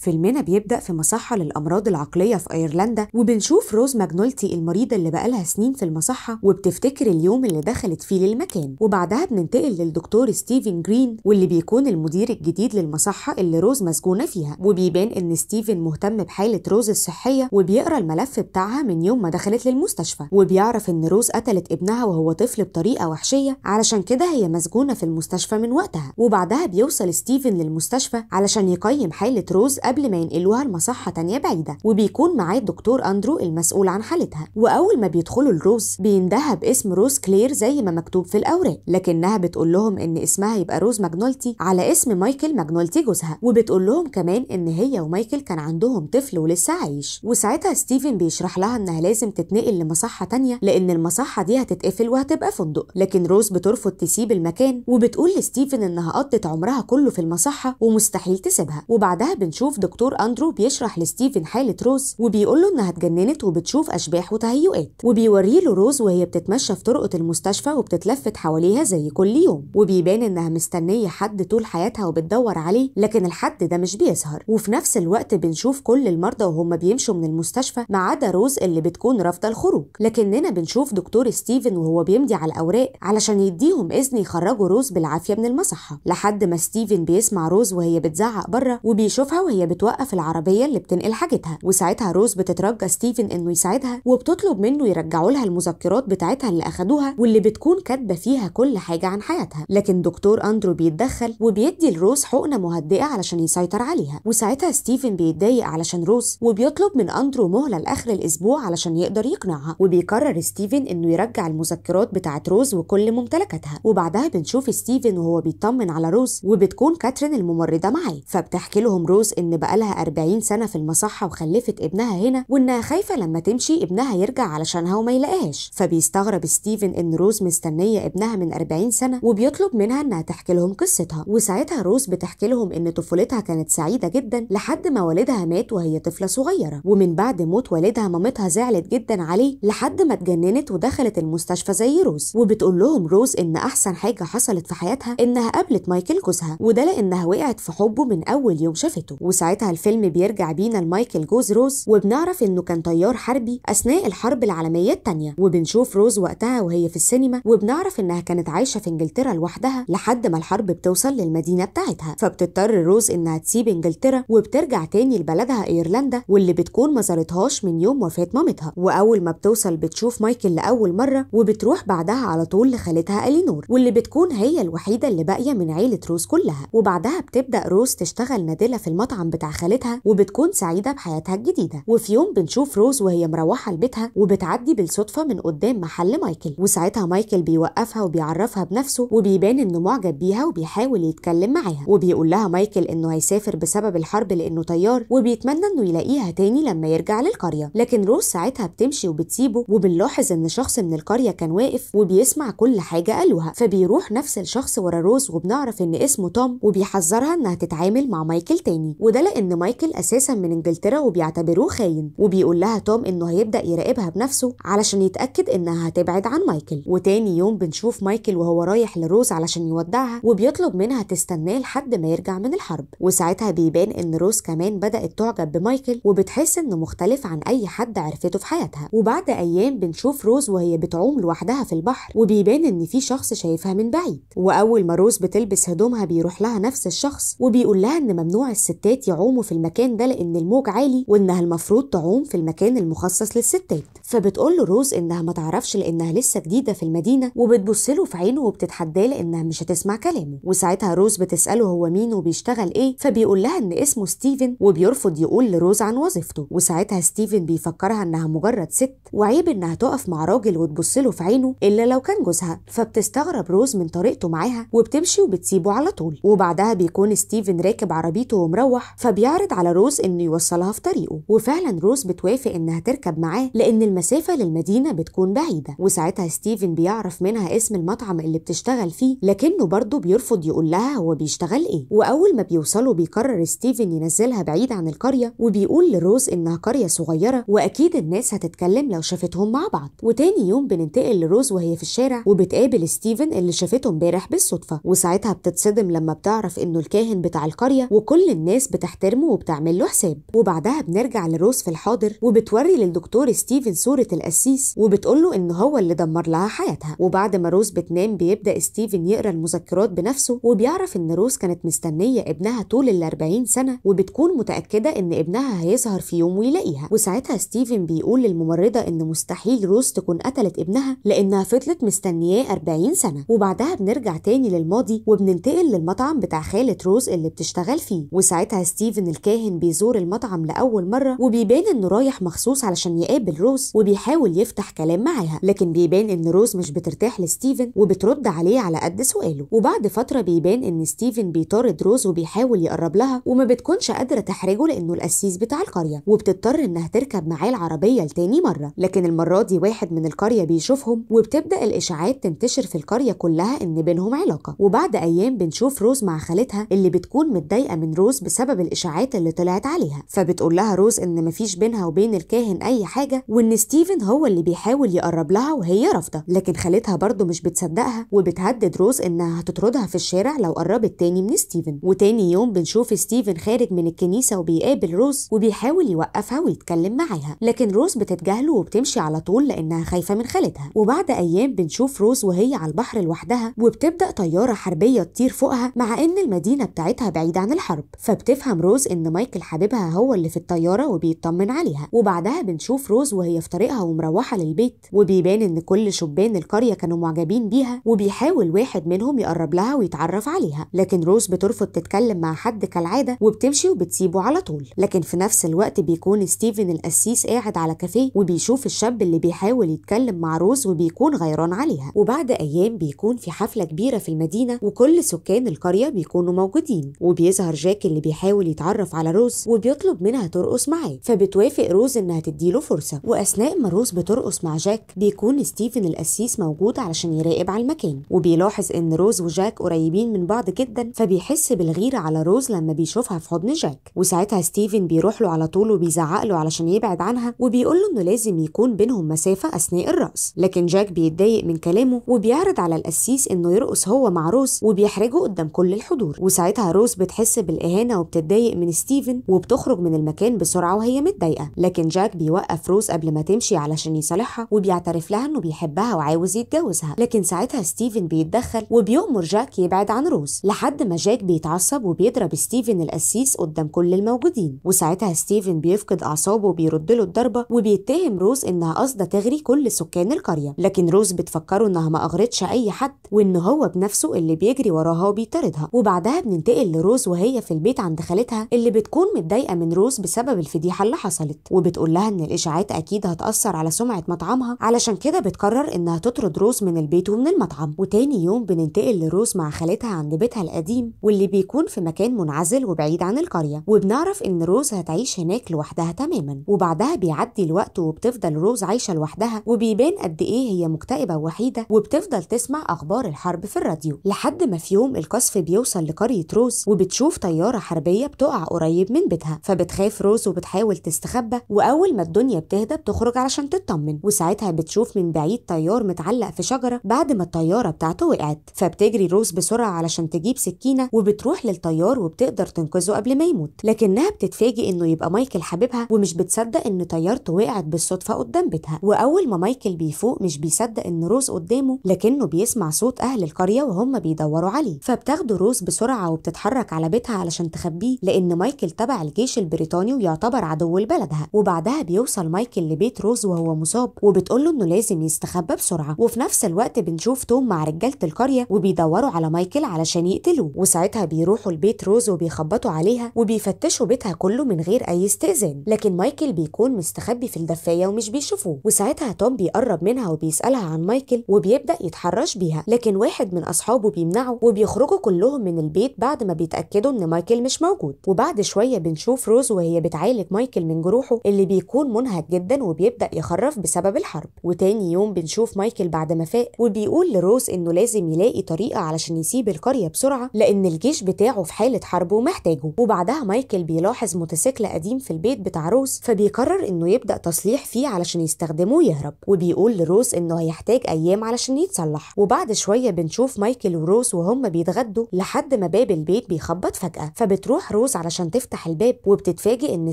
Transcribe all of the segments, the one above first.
فيلمنا بيبدأ في مصحة للأمراض العقلية في أيرلندا وبنشوف روز ماجنولتي المريضة اللي بقالها سنين في المصحة وبتفتكر اليوم اللي دخلت فيه للمكان وبعدها بننتقل للدكتور ستيفن جرين واللي بيكون المدير الجديد للمصحة اللي روز مسجونة فيها وبيبان إن ستيفن مهتم بحالة روز الصحية وبيقرأ الملف بتاعها من يوم ما دخلت للمستشفى وبيعرف إن روز قتلت ابنها وهو طفل بطريقة وحشية علشان كده هي مسجونة في المستشفى من وقتها وبعدها بيوصل ستيفن للمستشفى علشان يقيم حالة روز قبل ما ينقلوها لمصحة تانية بعيدة وبيكون معاه الدكتور أندرو المسؤول عن حالتها وأول ما بيدخلوا الروز بيندهى باسم روز كلير زي ما مكتوب في الأوراق لكنها بتقول لهم إن اسمها يبقى روز ماجنولتي على اسم مايكل ماجنولتي جوزها وبتقول لهم كمان إن هي ومايكل كان عندهم طفل ولسه عايش وساعتها ستيفن بيشرح لها إنها لازم تتنقل لمصحة تانية لأن المصحة دي هتتقفل وهتبقى فندق لكن روز بترفض تسيب المكان وبتقول لستيفن إنها قضت عمرها كله في المصحة ومستحيل تسيبها وبعدها بنشوف دكتور اندرو بيشرح لستيفن حاله روز وبيقول له انها اتجننت وبتشوف اشباح وتهيؤات وبيوري له روز وهي بتتمشى في طرقه المستشفى وبتتلفت حواليها زي كل يوم وبيبان انها مستنيه حد طول حياتها وبتدور عليه لكن الحد ده مش بيظهر وفي نفس الوقت بنشوف كل المرضى وهم بيمشوا من المستشفى ما عدا روز اللي بتكون رافضه الخروج لكننا بنشوف دكتور ستيفن وهو بيمضي على الاوراق علشان يديهم اذن يخرجوا روز بالعافيه من المصحه لحد ما ستيفن بيسمع روز وهي بتزعق بره وبيشوفها وهي بتوقف العربيه اللي بتنقل حاجتها وساعتها روز بتترجى ستيفن انه يساعدها وبتطلب منه يرجعوا لها المذكرات بتاعتها اللي اخدوها واللي بتكون كاتبه فيها كل حاجه عن حياتها لكن دكتور اندرو بيتدخل وبيدي لروز حقنه مهدئه علشان يسيطر عليها وساعتها ستيفن بيتضايق علشان روز وبيطلب من اندرو مهله لاخر الاسبوع علشان يقدر يقنعها وبيقرر ستيفن انه يرجع المذكرات بتاعت روز وكل ممتلكاتها وبعدها بنشوف ستيفن وهو بيطمن على روز وبتكون كاترين الممرضه معاه فبتحكي لهم روز ان بقالها 40 سنة في المصحة وخلفت ابنها هنا وإنها خايفة لما تمشي ابنها يرجع علشانها وما يلاقيهاش فبيستغرب ستيفن إن روز مستنية ابنها من 40 سنة وبيطلب منها إنها تحكي لهم قصتها وساعتها روز بتحكي لهم إن طفولتها كانت سعيدة جدا لحد ما والدها مات وهي طفلة صغيرة ومن بعد موت والدها مامتها زعلت جدا عليه لحد ما اتجننت ودخلت المستشفى زي روز وبتقول لهم روز إن أحسن حاجة حصلت في حياتها إنها قابلت مايكل جوزها وده لأنها وقعت في حبه من أول يوم شافته وساعتها ساعتها الفيلم بيرجع بينا لمايكل جوز روز وبنعرف انه كان طيار حربي اثناء الحرب العالميه الثانيه وبنشوف روز وقتها وهي في السينما وبنعرف انها كانت عايشه في انجلترا لوحدها لحد ما الحرب بتوصل للمدينه بتاعتها فبتضطر روز انها تسيب انجلترا وبترجع تاني لبلدها ايرلندا واللي بتكون ما زارتهاش من يوم وفاه مامتها واول ما بتوصل بتشوف مايكل لاول مره وبتروح بعدها على طول لخالتها الينور واللي بتكون هي الوحيده اللي باقيه من عيله روز كلها وبعدها بتبدا روز تشتغل نادله في المطعم بتاع خالتها وبتكون سعيده بحياتها الجديده وفي يوم بنشوف روز وهي مروحه لبيتها وبتعدي بالصدفه من قدام محل مايكل وساعتها مايكل بيوقفها وبيعرفها بنفسه وبيبان انه معجب بيها وبيحاول يتكلم معاها وبيقول لها مايكل انه هيسافر بسبب الحرب لانه طيار وبيتمنى انه يلاقيها تاني لما يرجع للقريه لكن روز ساعتها بتمشي وبتسيبه وبنلاحظ ان شخص من القريه كان واقف وبيسمع كل حاجه قالوها فبيروح نفس الشخص ورا روز وبنعرف ان اسمه توم وبيحذرها انها تتعامل مع مايكل تاني وده ده لان مايكل اساسا من انجلترا وبيعتبروه خاين وبيقول لها توم انه هيبدا يراقبها بنفسه علشان يتاكد انها هتبعد عن مايكل وتاني يوم بنشوف مايكل وهو رايح لروز علشان يودعها وبيطلب منها تستناه لحد ما يرجع من الحرب وساعتها بيبان ان روز كمان بدات تعجب بمايكل وبتحس انه مختلف عن اي حد عرفته في حياتها وبعد ايام بنشوف روز وهي بتعوم لوحدها في البحر وبيبان ان في شخص شايفها من بعيد واول ما روز بتلبس هدومها بيروح لها نفس الشخص وبيقول لها ان ممنوع الستات يعوموا في المكان ده لان الموج عالي وانها المفروض تعوم في المكان المخصص للستات فبتقول له روز انها ما تعرفش لانها لسه جديده في المدينه وبتبص له في عينه وبتتحداه لانها مش هتسمع كلامه وساعتها روز بتساله هو مين وبيشتغل ايه فبيقول لها ان اسمه ستيفن وبيرفض يقول لروز عن وظيفته وساعتها ستيفن بيفكرها انها مجرد ست وعيب انها تقف مع راجل وتبص له في عينه الا لو كان جوزها فبتستغرب روز من طريقته معاها وبتمشي وبتسيبه على طول وبعدها بيكون ستيفن راكب عربيته ومروح فبيعرض على روز انه يوصلها في طريقه وفعلا روز بتوافق انها تركب معاه لان المسافه للمدينه بتكون بعيده وساعتها ستيفن بيعرف منها اسم المطعم اللي بتشتغل فيه لكنه برضه بيرفض يقول لها هو بيشتغل ايه واول ما بيوصلوا بيقرر ستيفن ينزلها بعيد عن القريه وبيقول لروز انها قريه صغيره واكيد الناس هتتكلم لو شافتهم مع بعض وتاني يوم بننتقل لروز وهي في الشارع وبتقابل ستيفن اللي شافته امبارح بالصدفه وساعتها بتتصدم لما بتعرف انه الكاهن بتاع القريه وكل الناس بتح بتحترمه وبتعمل له حساب وبعدها بنرجع لروز في الحاضر وبتوري للدكتور ستيفن صورة القسيس وبتقول له ان هو اللي دمر لها حياتها وبعد ما روز بتنام بيبدا ستيفن يقرا المذكرات بنفسه وبيعرف ان روز كانت مستنيه ابنها طول ال 40 سنه وبتكون متاكده ان ابنها هيظهر في يوم ويلاقيها وساعتها ستيفن بيقول للممرضه ان مستحيل روز تكون قتلت ابنها لانها فضلت مستنياه 40 سنه وبعدها بنرجع تاني للماضي وبننتقل للمطعم بتاع خاله روز اللي بتشتغل فيه وساعتها ستيفن الكاهن بيزور المطعم لأول مرة وبيبان إنه رايح مخصوص علشان يقابل روز وبيحاول يفتح كلام معاها لكن بيبان إن روز مش بترتاح لستيفن وبترد عليه على قد سؤاله وبعد فترة بيبان إن ستيفن بيطارد روز وبيحاول يقرب لها وما بتكونش قادرة تحرجه لأنه القسيس بتاع القرية وبتضطر إنها تركب معاه العربية لتاني مرة لكن المرة دي واحد من القرية بيشوفهم وبتبدأ الإشاعات تنتشر في القرية كلها إن بينهم علاقة وبعد أيام بنشوف روز مع خالتها اللي بتكون متضايقة من روز بسبب الاشاعات اللي طلعت عليها فبتقول لها روز ان مفيش بينها وبين الكاهن اي حاجه وان ستيفن هو اللي بيحاول يقرب لها وهي رافضه لكن خالتها برضه مش بتصدقها وبتهدد روز انها هتطردها في الشارع لو قربت تاني من ستيفن وتاني يوم بنشوف ستيفن خارج من الكنيسه وبيقابل روز وبيحاول يوقفها ويتكلم معاها لكن روز بتتجاهله وبتمشي على طول لانها خايفه من خالتها وبعد ايام بنشوف روز وهي على البحر لوحدها وبتبدا طياره حربيه تطير فوقها مع ان المدينه بتاعتها بعيده عن الحرب فبتفهم بتفهم روز ان مايكل حبيبها هو اللي في الطياره وبيطمن عليها وبعدها بنشوف روز وهي في طريقها ومروحه للبيت وبيبان ان كل شبان القريه كانوا معجبين بيها وبيحاول واحد منهم يقرب لها ويتعرف عليها لكن روز بترفض تتكلم مع حد كالعاده وبتمشي وبتسيبه على طول لكن في نفس الوقت بيكون ستيفن القسيس قاعد على كافيه وبيشوف الشاب اللي بيحاول يتكلم مع روز وبيكون غيران عليها وبعد ايام بيكون في حفله كبيره في المدينه وكل سكان القريه بيكونوا موجودين وبيظهر جاك اللي بيحاول بيحاول يتعرف على روز وبيطلب منها ترقص معاه فبتوافق روز انها تديله فرصه واثناء ما روز بترقص مع جاك بيكون ستيفن القسيس موجود علشان يراقب على المكان وبيلاحظ ان روز وجاك قريبين من بعض جدا فبيحس بالغيره على روز لما بيشوفها في حضن جاك وساعتها ستيفن بيروح له على طول وبيزعق له علشان يبعد عنها وبيقول له انه لازم يكون بينهم مسافه اثناء الرقص لكن جاك بيتضايق من كلامه وبيعرض على القسيس انه يرقص هو مع روز وبيحرجه قدام كل الحضور وساعتها روز بتحس بالاهانه وبتد بتتضايق من ستيفن وبتخرج من المكان بسرعه وهي متضايقه لكن جاك بيوقف روز قبل ما تمشي علشان يصالحها وبيعترف لها انه بيحبها وعاوز يتجوزها لكن ساعتها ستيفن بيتدخل وبيأمر جاك يبعد عن روز لحد ما جاك بيتعصب وبيضرب ستيفن القسيس قدام كل الموجودين وساعتها ستيفن بيفقد اعصابه وبيرد له الضربه وبيتهم روز انها قاصده تغري كل سكان القريه لكن روز بتفكره انها ما اغرتش اي حد وان هو بنفسه اللي بيجري وراها وبيطاردها وبعدها بننتقل لروز وهي في البيت عند خالتها خالتها اللي بتكون متضايقه من روز بسبب الفضيحه اللي حصلت وبتقول لها ان الاشاعات اكيد هتاثر على سمعه مطعمها علشان كده بتقرر انها تطرد روز من البيت ومن المطعم وتاني يوم بننتقل لروز مع خالتها عند بيتها القديم واللي بيكون في مكان منعزل وبعيد عن القريه وبنعرف ان روز هتعيش هناك لوحدها تماما وبعدها بيعدي الوقت وبتفضل روز عايشه لوحدها وبيبان قد ايه هي مكتئبه ووحيده وبتفضل تسمع اخبار الحرب في الراديو لحد ما في يوم القصف بيوصل لقريه روز وبتشوف طياره حربيه بتقع قريب من بيتها فبتخاف روز وبتحاول تستخبى واول ما الدنيا بتهدى بتخرج علشان تطمن وساعتها بتشوف من بعيد طيار متعلق في شجره بعد ما الطياره بتاعته وقعت فبتجري روز بسرعه علشان تجيب سكينه وبتروح للطيار وبتقدر تنقذه قبل ما يموت لكنها بتتفاجئ انه يبقى مايكل حبيبها ومش بتصدق ان طيارته وقعت بالصدفه قدام بيتها واول ما مايكل بيفوق مش بيصدق ان روز قدامه لكنه بيسمع صوت اهل القريه وهم بيدوروا عليه فبتاخده روز بسرعه وبتتحرك على بيتها علشان تخبيه لأن مايكل تبع الجيش البريطاني ويعتبر عدو لبلدها وبعدها بيوصل مايكل لبيت روز وهو مصاب وبتقول له إنه لازم يستخبى بسرعة وفي نفس الوقت بنشوف توم مع رجالة القرية وبيدوروا على مايكل علشان يقتلوه وساعتها بيروحوا لبيت روز وبيخبطوا عليها وبيفتشوا بيتها كله من غير أي استئذان لكن مايكل بيكون مستخبي في الدفاية ومش بيشوفوه وساعتها توم بيقرب منها وبيسألها عن مايكل وبيبدأ يتحرش بيها لكن واحد من أصحابه بيمنعه وبيخرجوا كلهم من البيت بعد ما بيتأكدوا إن مايكل مش موجود موجود وبعد شوية بنشوف روز وهي بتعالج مايكل من جروحه اللي بيكون منهك جدا وبيبدأ يخرف بسبب الحرب وتاني يوم بنشوف مايكل بعد ما فاق وبيقول لروز انه لازم يلاقي طريقة علشان يسيب القرية بسرعة لأن الجيش بتاعه في حالة حرب ومحتاجه وبعدها مايكل بيلاحظ موتوسيكل قديم في البيت بتاع روز فبيقرر انه يبدأ تصليح فيه علشان يستخدمه ويهرب وبيقول لروز انه هيحتاج ايام علشان يتصلح وبعد شوية بنشوف مايكل وروز وهم بيتغدوا لحد ما باب البيت بيخبط فجأة فبتروح روز علشان تفتح الباب وبتتفاجئ ان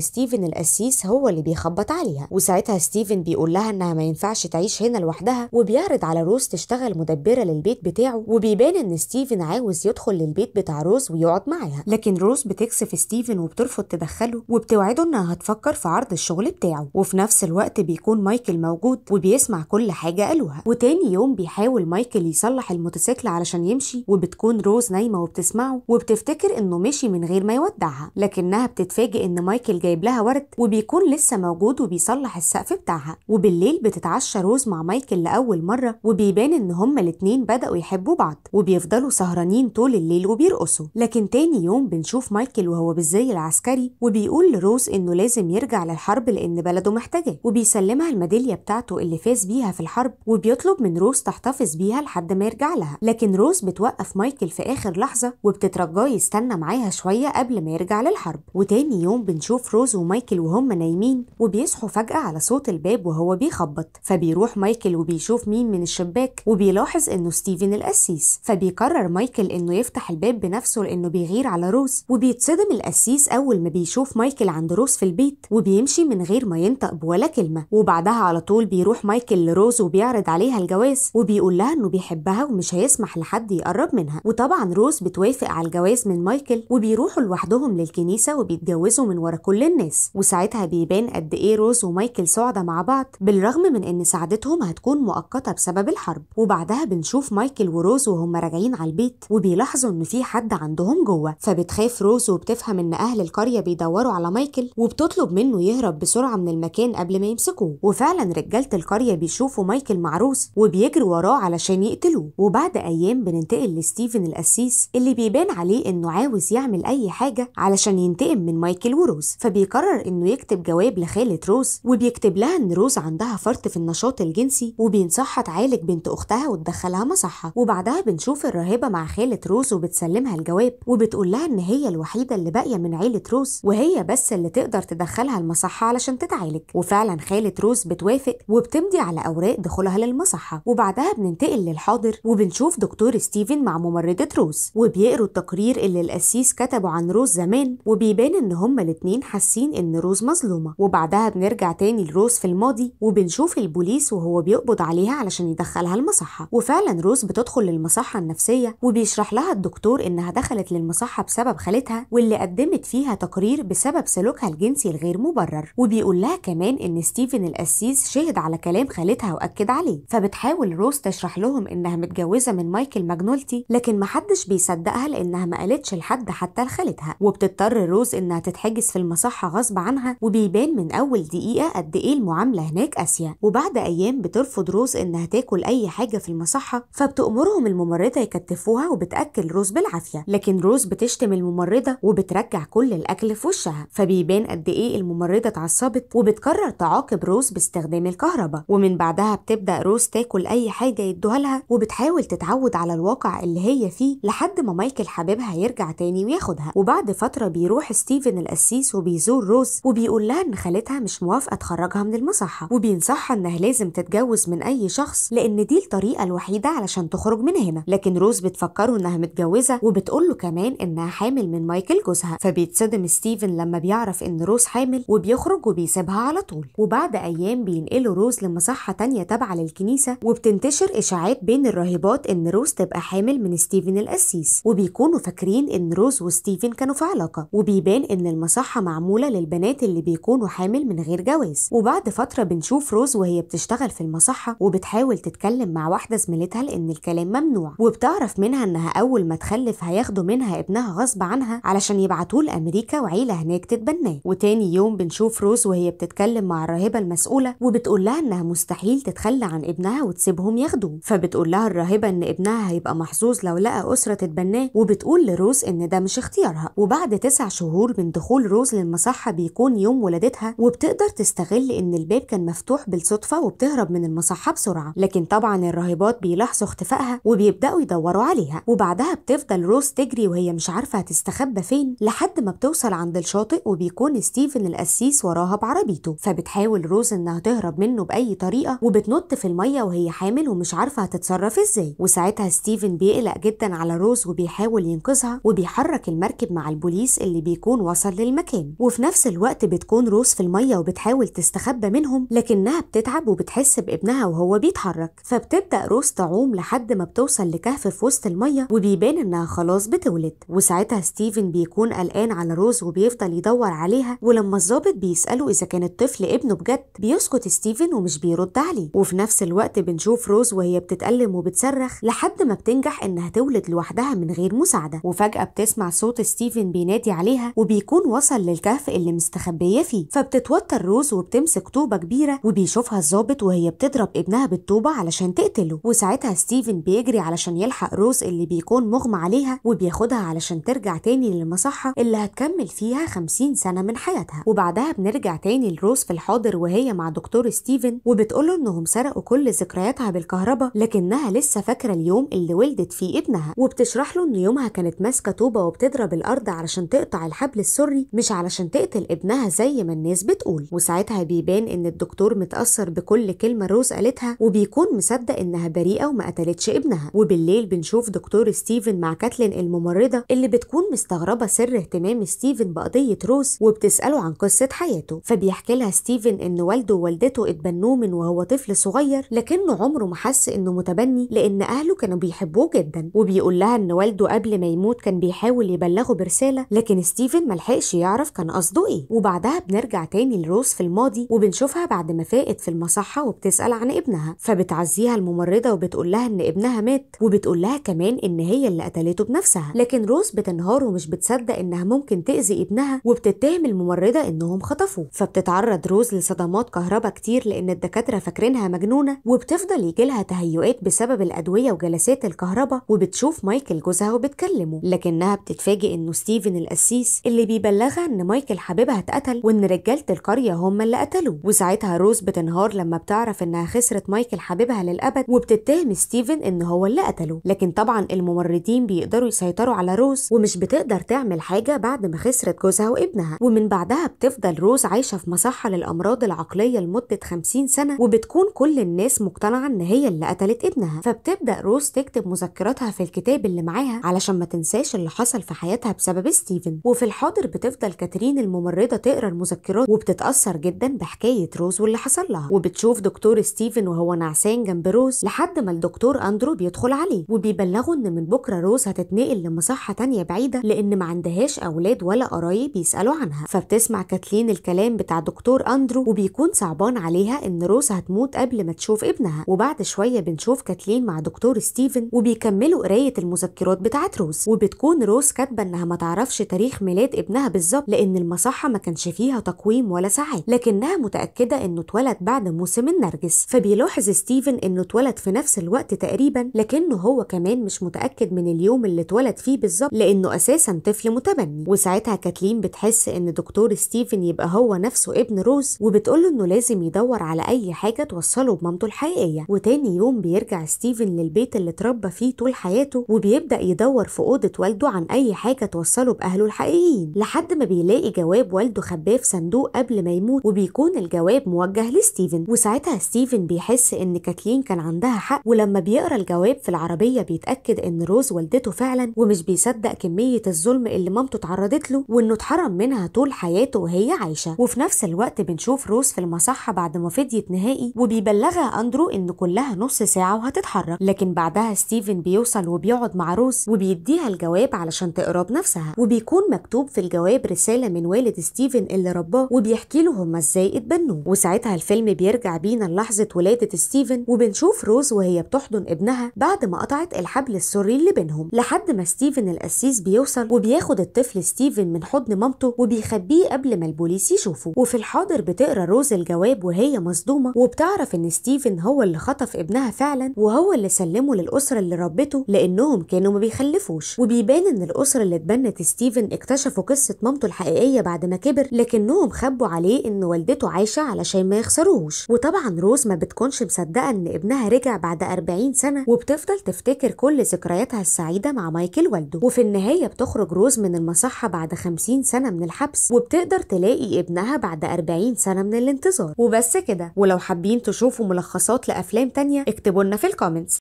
ستيفن القسيس هو اللي بيخبط عليها وساعتها ستيفن بيقول لها انها ما ينفعش تعيش هنا لوحدها وبيعرض على روز تشتغل مدبره للبيت بتاعه وبيبان ان ستيفن عاوز يدخل للبيت بتاع روز ويقعد معاها لكن روز بتكسف ستيفن وبترفض تدخله وبتوعده انها هتفكر في عرض الشغل بتاعه وفي نفس الوقت بيكون مايكل موجود وبيسمع كل حاجه قالوها وتاني يوم بيحاول مايكل يصلح الموتوسيكل علشان يمشي وبتكون روز نايمه وبتسمعه وبتفتكر انه مشي من غير ما يوتر بيودعها لكنها بتتفاجئ ان مايكل جايب لها ورد وبيكون لسه موجود وبيصلح السقف بتاعها وبالليل بتتعشى روز مع مايكل لاول مره وبيبان ان هما الاتنين بداوا يحبوا بعض وبيفضلوا سهرانين طول الليل وبيرقصوا لكن تاني يوم بنشوف مايكل وهو بالزي العسكري وبيقول لروز انه لازم يرجع للحرب لان بلده محتاجاه وبيسلمها الميداليه بتاعته اللي فاز بيها في الحرب وبيطلب من روز تحتفظ بيها لحد ما يرجع لها لكن روز بتوقف مايكل في اخر لحظه وبتترجاه يستنى معاها شويه قبل قبل ما يرجع للحرب وتاني يوم بنشوف روز ومايكل وهم نايمين وبيصحوا فجأة على صوت الباب وهو بيخبط فبيروح مايكل وبيشوف مين من الشباك وبيلاحظ انه ستيفن القسيس فبيقرر مايكل انه يفتح الباب بنفسه لانه بيغير على روز وبيتصدم القسيس اول ما بيشوف مايكل عند روز في البيت وبيمشي من غير ما ينطق بولا كلمة وبعدها على طول بيروح مايكل لروز وبيعرض عليها الجواز وبيقول لها انه بيحبها ومش هيسمح لحد يقرب منها وطبعا روز بتوافق على الجواز من مايكل وبيروحوا لوحدهم لوحدهم للكنيسة وبيتجوزوا من ورا كل الناس وساعتها بيبان قد ايه روز ومايكل سعدة مع بعض بالرغم من ان سعادتهم هتكون مؤقتة بسبب الحرب وبعدها بنشوف مايكل وروز وهم راجعين على البيت وبيلاحظوا ان في حد عندهم جوه فبتخاف روز وبتفهم ان اهل القرية بيدوروا على مايكل وبتطلب منه يهرب بسرعة من المكان قبل ما يمسكوه وفعلا رجالة القرية بيشوفوا مايكل مع روز وبيجروا وراه علشان يقتلوه وبعد ايام بننتقل لستيفن القسيس اللي بيبان عليه انه عاوز يعمل اي حاجة حاجة علشان ينتقم من مايكل وروز فبيقرر انه يكتب جواب لخالة روز وبيكتب لها ان روز عندها فرط في النشاط الجنسي وبينصحها تعالج بنت اختها وتدخلها مصحة وبعدها بنشوف الراهبة مع خالة روز وبتسلمها الجواب وبتقول لها ان هي الوحيدة اللي باقية من عيلة روز وهي بس اللي تقدر تدخلها المصحة علشان تتعالج وفعلا خالة روز بتوافق وبتمضي على اوراق دخولها للمصحة وبعدها بننتقل للحاضر وبنشوف دكتور ستيفن مع ممرضة روز وبيقروا التقرير اللي القسيس كتبه عن روز روز زمان وبيبان ان هما الاتنين حاسين ان روز مظلومه وبعدها بنرجع تاني لروز في الماضي وبنشوف البوليس وهو بيقبض عليها علشان يدخلها المصحه وفعلا روز بتدخل للمصحه النفسيه وبيشرح لها الدكتور انها دخلت للمصحه بسبب خالتها واللي قدمت فيها تقرير بسبب سلوكها الجنسي الغير مبرر وبيقول لها كمان ان ستيفن القسيس شهد على كلام خالتها واكد عليه فبتحاول روز تشرح لهم انها متجوزه من مايكل ماجنولتي لكن محدش بيصدقها لانها ما قالتش لحد حتى لخالتها وبتضطر روز انها تتحجز في المصحه غصب عنها وبيبان من اول دقيقه قد ايه المعامله هناك قاسيه وبعد ايام بترفض روز انها تاكل اي حاجه في المصحه فبتامرهم الممرضه يكتفوها وبتاكل روز بالعافيه لكن روز بتشتم الممرضه وبترجع كل الاكل في وشها فبيبان قد ايه الممرضه اتعصبت وبتقرر تعاقب روز باستخدام الكهرباء ومن بعدها بتبدا روز تاكل اي حاجه يدوها لها وبتحاول تتعود على الواقع اللي هي فيه لحد ما مايكل حبيبها يرجع تاني وياخدها وبعد بعد فترة بيروح ستيفن القسيس وبيزور روز وبيقول لها إن خالتها مش موافقة تخرجها من المصحة وبينصحها إنها لازم تتجوز من أي شخص لأن دي الطريقة الوحيدة علشان تخرج من هنا لكن روز بتفكره إنها متجوزة وبتقول له كمان إنها حامل من مايكل جوزها فبيتصدم ستيفن لما بيعرف إن روز حامل وبيخرج وبيسيبها على طول وبعد أيام بينقلوا روز لمصحة تانية تابعة للكنيسة وبتنتشر إشاعات بين الراهبات إن روز تبقى حامل من ستيفن القسيس وبيكونوا فاكرين إن روز وستيفن كانوا علاقه وبيبان ان المصحة معمولة للبنات اللي بيكونوا حامل من غير جواز وبعد فترة بنشوف روز وهي بتشتغل في المصحة وبتحاول تتكلم مع واحدة زميلتها لان الكلام ممنوع وبتعرف منها انها اول ما تخلف هياخدوا منها ابنها غصب عنها علشان يبعتوه لامريكا وعيلة هناك تتبناه وتاني يوم بنشوف روز وهي بتتكلم مع الراهبة المسؤولة وبتقول لها انها مستحيل تتخلى عن ابنها وتسيبهم ياخدوه فبتقول لها الراهبة ان ابنها هيبقى محظوظ لو لقى اسرة تتبناه وبتقول لروز ان ده مش اختيارها وبعد تسع شهور من دخول روز للمصحة بيكون يوم ولادتها وبتقدر تستغل إن الباب كان مفتوح بالصدفة وبتهرب من المصحة بسرعة لكن طبعا الراهبات بيلاحظوا اختفائها وبيبدأوا يدوروا عليها وبعدها بتفضل روز تجري وهي مش عارفة هتستخبى فين لحد ما بتوصل عند الشاطئ وبيكون ستيفن القسيس وراها بعربيته فبتحاول روز إنها تهرب منه بأي طريقة وبتنط في المية وهي حامل ومش عارفة هتتصرف إزاي وساعتها ستيفن بيقلق جدا على روز وبيحاول ينقذها وبيحرك المركب مع البوليس اللي بيكون وصل للمكان وفي نفس الوقت بتكون روز في المية وبتحاول تستخبى منهم لكنها بتتعب وبتحس بابنها وهو بيتحرك فبتبدأ روز تعوم لحد ما بتوصل لكهف في وسط المية وبيبان انها خلاص بتولد وساعتها ستيفن بيكون قلقان على روز وبيفضل يدور عليها ولما الظابط بيسأله إذا كان الطفل ابنه بجد بيسكت ستيفن ومش بيرد عليه وفي نفس الوقت بنشوف روز وهي بتتألم وبتصرخ لحد ما بتنجح انها تولد لوحدها من غير مساعدة وفجأة بتسمع صوت ستيفن كيفن بينادي عليها وبيكون وصل للكهف اللي مستخبيه فيه فبتتوتر روز وبتمسك طوبه كبيره وبيشوفها الظابط وهي بتضرب ابنها بالطوبه علشان تقتله وساعتها ستيفن بيجري علشان يلحق روز اللي بيكون مغمى عليها وبياخدها علشان ترجع تاني للمصحه اللي هتكمل فيها 50 سنه من حياتها وبعدها بنرجع تاني لروز في الحاضر وهي مع دكتور ستيفن وبتقوله انهم سرقوا كل ذكرياتها بالكهرباء لكنها لسه فاكره اليوم اللي ولدت فيه ابنها وبتشرح له ان يومها كانت ماسكه طوبه وبتضرب الارض العقد علشان تقطع الحبل السري مش علشان تقتل ابنها زي ما الناس بتقول وساعتها بيبان ان الدكتور متأثر بكل كلمة روز قالتها وبيكون مصدق انها بريئة وما قتلتش ابنها وبالليل بنشوف دكتور ستيفن مع كاتلين الممرضة اللي بتكون مستغربة سر اهتمام ستيفن بقضية روز وبتسأله عن قصة حياته فبيحكي لها ستيفن ان والده ووالدته اتبنوه من وهو طفل صغير لكنه عمره ما حس انه متبني لان اهله كانوا بيحبوه جدا وبيقول لها ان والده قبل ما يموت كان بيحاول يبلغه برسالة الرساله لكن ستيفن ملحقش يعرف كان قصده ايه وبعدها بنرجع تاني لروز في الماضي وبنشوفها بعد ما فاقت في المصحه وبتسال عن ابنها فبتعزيها الممرضه وبتقول لها ان ابنها مات وبتقول لها كمان ان هي اللي قتلته بنفسها لكن روز بتنهار ومش بتصدق انها ممكن تاذي ابنها وبتتهم الممرضه انهم خطفوه فبتتعرض روز لصدمات كهرباء كتير لان الدكاتره فاكرينها مجنونه وبتفضل يجيلها تهيؤات بسبب الادويه وجلسات الكهرباء وبتشوف مايكل جوزها وبتكلمه لكنها بتتفاجئ انه ستيفن القسيس اللي بيبلغها ان مايكل حبيبها اتقتل وان رجاله القريه هم اللي قتلوه وساعتها روز بتنهار لما بتعرف انها خسرت مايكل حبيبها للابد وبتتهم ستيفن ان هو اللي قتله لكن طبعا الممرضين بيقدروا يسيطروا على روز ومش بتقدر تعمل حاجه بعد ما خسرت جوزها وابنها ومن بعدها بتفضل روز عايشه في مصحه للامراض العقليه لمده 50 سنه وبتكون كل الناس مقتنعه ان هي اللي قتلت ابنها فبتبدا روز تكتب مذكراتها في الكتاب اللي معاها علشان ما تنساش اللي حصل في حياتها بسبب بسبب ستيفن وفي الحاضر بتفضل كاترين الممرضة تقرا المذكرات وبتتأثر جدا بحكاية روز واللي حصل لها وبتشوف دكتور ستيفن وهو نعسان جنب روز لحد ما الدكتور أندرو بيدخل عليه وبيبلغه إن من بكرة روز هتتنقل لمصحة تانية بعيدة لأن ما عندهاش أولاد ولا قرايب يسألوا عنها فبتسمع كاتلين الكلام بتاع دكتور أندرو وبيكون صعبان عليها إن روز هتموت قبل ما تشوف ابنها وبعد شوية بنشوف كاتلين مع دكتور ستيفن وبيكملوا قراية المذكرات بتاعت روز وبتكون روز كاتبة إنها ما تعرفش تاريخ ميلاد ابنها بالظبط لأن المصحة ما كانش فيها تقويم ولا ساعات لكنها متأكدة إنه اتولد بعد موسم النرجس فبيلاحظ ستيفن إنه اتولد في نفس الوقت تقريبا لكنه هو كمان مش متأكد من اليوم اللي اتولد فيه بالظبط لأنه أساسا طفل متبني وساعتها كاتلين بتحس إن دكتور ستيفن يبقى هو نفسه ابن روز وبتقوله إنه لازم يدور على أي حاجة توصله بمامته الحقيقية وتاني يوم بيرجع ستيفن للبيت اللي اتربى فيه طول حياته وبيبدأ يدور في أوضة والده عن أي حاجة توصله يوصله بأهله الحقيقيين لحد ما بيلاقي جواب والده خباه في صندوق قبل ما يموت وبيكون الجواب موجه لستيفن وساعتها ستيفن بيحس إن كاتلين كان عندها حق ولما بيقرا الجواب في العربية بيتأكد إن روز والدته فعلا ومش بيصدق كمية الظلم اللي مامته اتعرضت له وإنه اتحرم منها طول حياته وهي عايشة وفي نفس الوقت بنشوف روز في المصحة بعد ما فضيت نهائي وبيبلغها أندرو إن كلها نص ساعة وهتتحرك لكن بعدها ستيفن بيوصل وبيقعد مع روز وبيديها الجواب علشان تقرا بنفسها لها وبيكون مكتوب في الجواب رسالة من والد ستيفن اللي رباه وبيحكي له هما ازاي اتبنوه وساعتها الفيلم بيرجع بينا لحظة ولادة ستيفن وبنشوف روز وهي بتحضن ابنها بعد ما قطعت الحبل السري اللي بينهم لحد ما ستيفن القسيس بيوصل وبياخد الطفل ستيفن من حضن مامته وبيخبيه قبل ما البوليس يشوفه وفي الحاضر بتقرا روز الجواب وهي مصدومة وبتعرف ان ستيفن هو اللي خطف ابنها فعلا وهو اللي سلمه للأسرة اللي ربته لأنهم كانوا ما بيخلفوش وبيبان ان الأسرة اللي اتبنت جنة ستيفن اكتشفوا قصة مامته الحقيقية بعد ما كبر لكنهم خبوا عليه إن والدته عايشة علشان ما يخسروهوش وطبعا روز ما بتكونش مصدقة إن ابنها رجع بعد 40 سنة وبتفضل تفتكر كل ذكرياتها السعيدة مع مايكل والده وفي النهاية بتخرج روز من المصحة بعد 50 سنة من الحبس وبتقدر تلاقي ابنها بعد 40 سنة من الانتظار وبس كده ولو حابين تشوفوا ملخصات لأفلام تانية اكتبوا لنا في الكومنتس